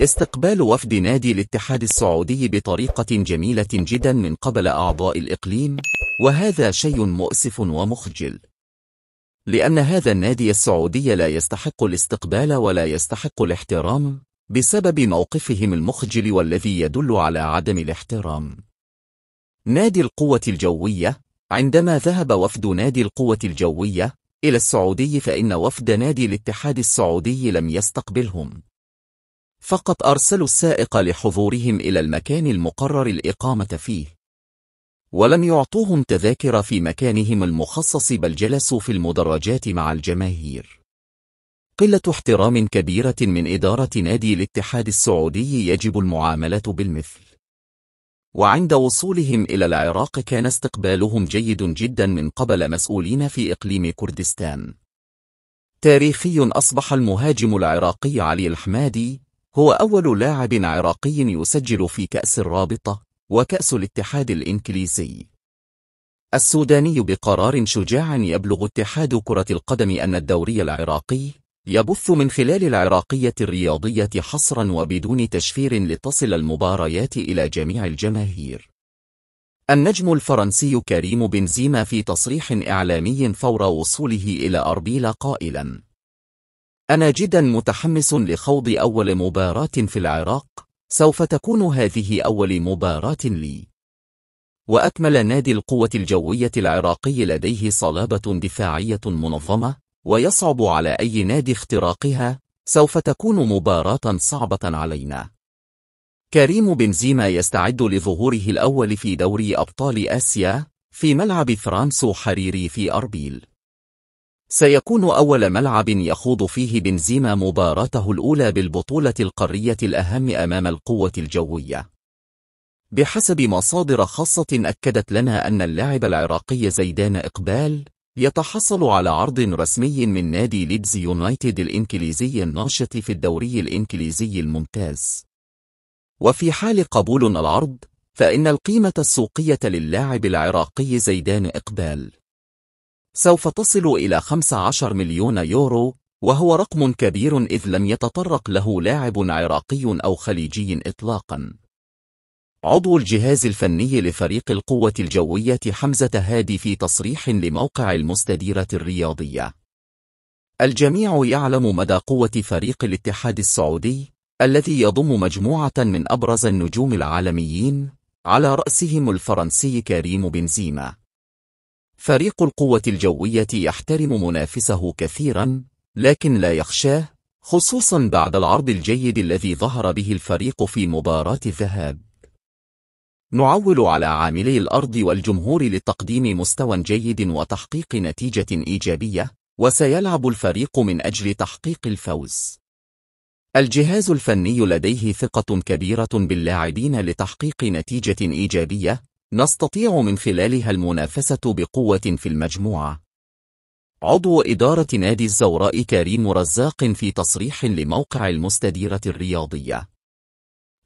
استقبال وفد نادي الاتحاد السعودي بطريقة جميلة جدا من قبل أعضاء الإقليم وهذا شيء مؤسف ومخجل لأن هذا النادي السعودي لا يستحق الاستقبال ولا يستحق الاحترام بسبب موقفهم المخجل والذي يدل على عدم الاحترام نادي القوة الجوية عندما ذهب وفد نادي القوة الجوية إلى السعودي فإن وفد نادي الاتحاد السعودي لم يستقبلهم فقط أرسلوا السائق لحضورهم إلى المكان المقرر الإقامة فيه ولم يعطوهم تذاكر في مكانهم المخصص بل جلسوا في المدرجات مع الجماهير قلة احترام كبيرة من إدارة نادي الاتحاد السعودي يجب المعاملة بالمثل وعند وصولهم إلى العراق كان استقبالهم جيد جدا من قبل مسؤولين في إقليم كردستان تاريخي أصبح المهاجم العراقي علي الحمادي هو أول لاعب عراقي يسجل في كأس الرابطة وكأس الاتحاد الإنكليزي السوداني بقرار شجاع يبلغ اتحاد كرة القدم أن الدوري العراقي يبث من خلال العراقية الرياضية حصرا وبدون تشفير لتصل المباريات إلى جميع الجماهير النجم الفرنسي كريم بنزيما في تصريح إعلامي فور وصوله إلى أربيل قائلاً أنا جدا متحمس لخوض أول مباراة في العراق سوف تكون هذه أول مباراة لي وأكمل نادي القوة الجوية العراقي لديه صلابة دفاعية منظمة ويصعب على أي نادي اختراقها سوف تكون مباراة صعبة علينا كريم بنزيما يستعد لظهوره الأول في دوري أبطال آسيا في ملعب فرانسو حريري في أربيل سيكون أول ملعب يخوض فيه بنزيما مباراته الأولى بالبطولة القارية الأهم أمام القوة الجوية بحسب مصادر خاصة أكدت لنا أن اللاعب العراقي زيدان إقبال يتحصل على عرض رسمي من نادي ليدز يونايتد الإنكليزي الناشط في الدوري الإنكليزي الممتاز وفي حال قبول العرض فإن القيمة السوقية للاعب العراقي زيدان إقبال سوف تصل إلى 15 مليون يورو وهو رقم كبير إذ لم يتطرق له لاعب عراقي أو خليجي إطلاقا عضو الجهاز الفني لفريق القوة الجوية حمزة هادي في تصريح لموقع المستديرة الرياضية الجميع يعلم مدى قوة فريق الاتحاد السعودي الذي يضم مجموعة من أبرز النجوم العالميين على رأسهم الفرنسي كريم بنزيما فريق القوة الجوية يحترم منافسه كثيرا لكن لا يخشاه خصوصا بعد العرض الجيد الذي ظهر به الفريق في مباراة الذهاب نعول على عاملي الأرض والجمهور لتقديم مستوى جيد وتحقيق نتيجة إيجابية وسيلعب الفريق من أجل تحقيق الفوز الجهاز الفني لديه ثقة كبيرة باللاعبين لتحقيق نتيجة إيجابية نستطيع من خلالها المنافسة بقوة في المجموعة. عضو إدارة نادي الزوراء كريم رزاق في تصريح لموقع المستديرة الرياضية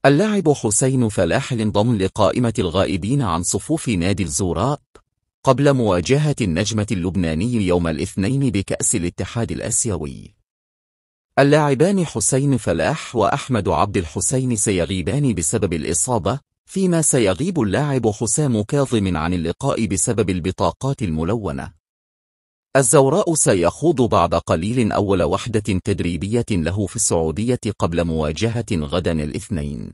اللاعب حسين فلاح انضم لقائمة الغائبين عن صفوف نادي الزوراء قبل مواجهة النجمة اللبناني يوم الاثنين بكأس الاتحاد الآسيوي اللاعبان حسين فلاح وأحمد عبد الحسين سيغيبان بسبب الإصابة فيما سيغيب اللاعب حسام كاظم عن اللقاء بسبب البطاقات الملونة الزوراء سيخوض بعد قليل أول وحدة تدريبية له في السعودية قبل مواجهة غدا الاثنين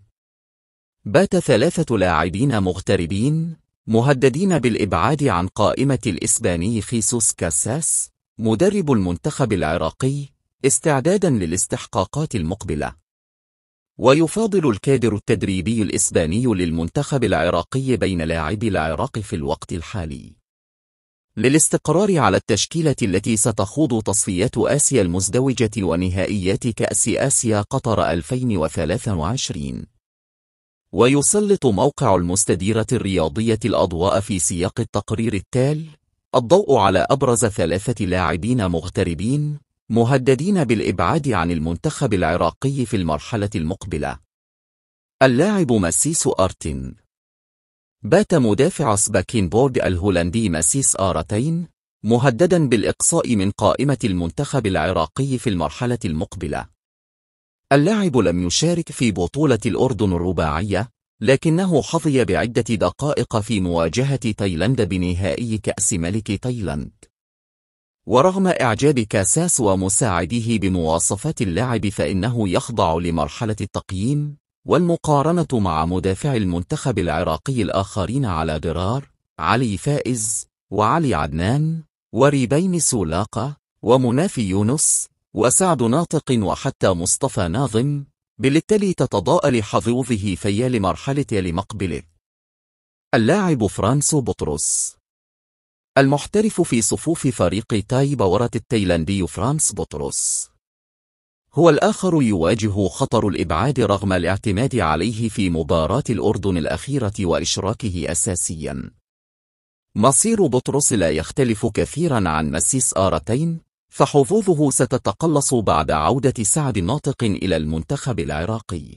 بات ثلاثة لاعبين مغتربين مهددين بالإبعاد عن قائمة الإسباني خيسوس كاساس مدرب المنتخب العراقي استعدادا للاستحقاقات المقبلة ويفاضل الكادر التدريبي الإسباني للمنتخب العراقي بين لاعبي العراق في الوقت الحالي للاستقرار على التشكيلة التي ستخوض تصفيات آسيا المزدوجة ونهائيات كأس آسيا قطر 2023 ويسلط موقع المستديرة الرياضية الأضواء في سياق التقرير التالي الضوء على أبرز ثلاثة لاعبين مغتربين مهددين بالإبعاد عن المنتخب العراقي في المرحلة المقبلة اللاعب مسيس أرتن بات مدافع سباكينبورغ الهولندي مسيس آرتين مهددا بالإقصاء من قائمة المنتخب العراقي في المرحلة المقبلة اللاعب لم يشارك في بطولة الأردن الرباعية لكنه حظي بعدة دقائق في مواجهة تايلاند بنهائي كأس ملك تايلاند ورغم إعجاب كاساس ومساعده بمواصفات اللاعب فإنه يخضع لمرحلة التقييم والمقارنة مع مدافع المنتخب العراقي الآخرين على درار علي فائز وعلي عدنان وريبين سولاقة ومنافي يونس وسعد ناطق وحتى مصطفى ناظم بالتالي تتضاءل حظوظه فيا لمرحلة لمقبله اللاعب فرانسو بطرس المحترف في صفوف فريق تاي باورة التايلاندي فرانس بطرس هو الآخر يواجه خطر الإبعاد رغم الاعتماد عليه في مباراة الأردن الأخيرة وإشراكه أساسيا مصير بطرس لا يختلف كثيرا عن مسيس آرتين فحظوظه ستتقلص بعد عودة سعد ناطق إلى المنتخب العراقي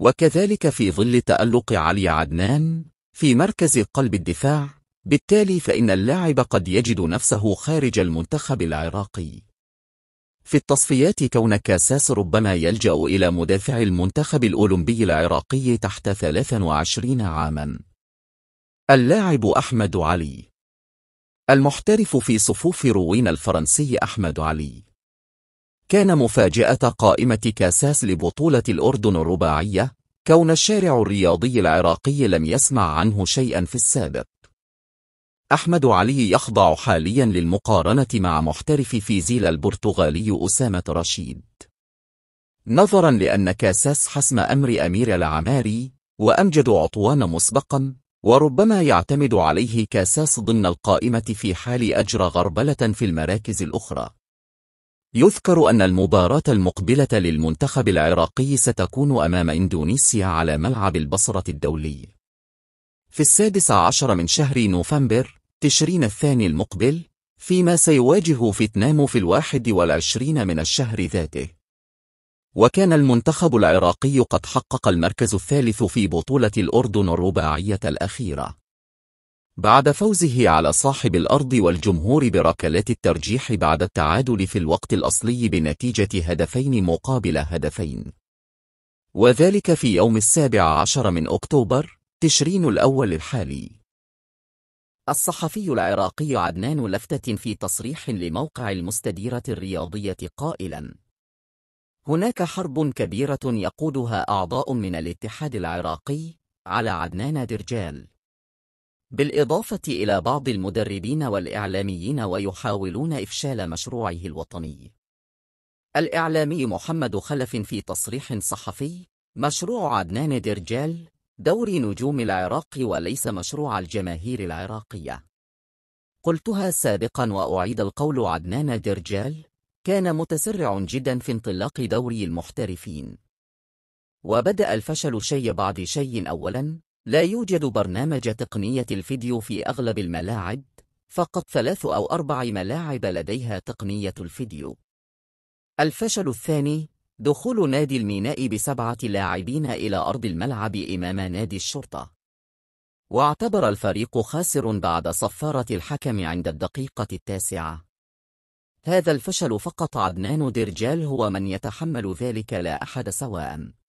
وكذلك في ظل تألق علي عدنان في مركز قلب الدفاع بالتالي فإن اللاعب قد يجد نفسه خارج المنتخب العراقي في التصفيات كون كاساس ربما يلجأ إلى مدافع المنتخب الأولمبي العراقي تحت 23 عاما اللاعب أحمد علي المحترف في صفوف روين الفرنسي أحمد علي كان مفاجأة قائمة كاساس لبطولة الأردن الرباعية كون الشارع الرياضي العراقي لم يسمع عنه شيئا في السابق أحمد علي يخضع حاليا للمقارنة مع محترف فيزيلا البرتغالي أسامة رشيد نظرا لأن كاساس حسم أمر أمير العماري وأمجد عطوان مسبقا وربما يعتمد عليه كاساس ضمن القائمة في حال أجرى غربلة في المراكز الأخرى يذكر أن المباراة المقبلة للمنتخب العراقي ستكون أمام إندونيسيا على ملعب البصرة الدولي في السادس عشر من شهر نوفمبر تشرين الثاني المقبل فيما سيواجه فيتنام في الواحد والعشرين من الشهر ذاته وكان المنتخب العراقي قد حقق المركز الثالث في بطولة الأردن الرباعية الأخيرة بعد فوزه على صاحب الأرض والجمهور بركلات الترجيح بعد التعادل في الوقت الأصلي بنتيجة هدفين مقابل هدفين وذلك في يوم السابع عشر من أكتوبر تشرين الأول الحالي الصحفي العراقي عدنان لفتة في تصريح لموقع المستديرة الرياضية قائلا هناك حرب كبيرة يقودها أعضاء من الاتحاد العراقي على عدنان درجال بالإضافة إلى بعض المدربين والإعلاميين ويحاولون إفشال مشروعه الوطني الإعلامي محمد خلف في تصريح صحفي مشروع عدنان درجال دور نجوم العراق وليس مشروع الجماهير العراقية قلتها سابقا وأعيد القول عدنان درجال كان متسرع جدا في انطلاق دوري المحترفين وبدأ الفشل شيء بعد شيء أولا لا يوجد برنامج تقنية الفيديو في أغلب الملاعب فقط ثلاث أو أربع ملاعب لديها تقنية الفيديو الفشل الثاني دخول نادي الميناء بسبعة لاعبين إلى أرض الملعب أمام نادي الشرطة واعتبر الفريق خاسر بعد صفارة الحكم عند الدقيقة التاسعة هذا الفشل فقط عدنان درجال هو من يتحمل ذلك لا أحد سواء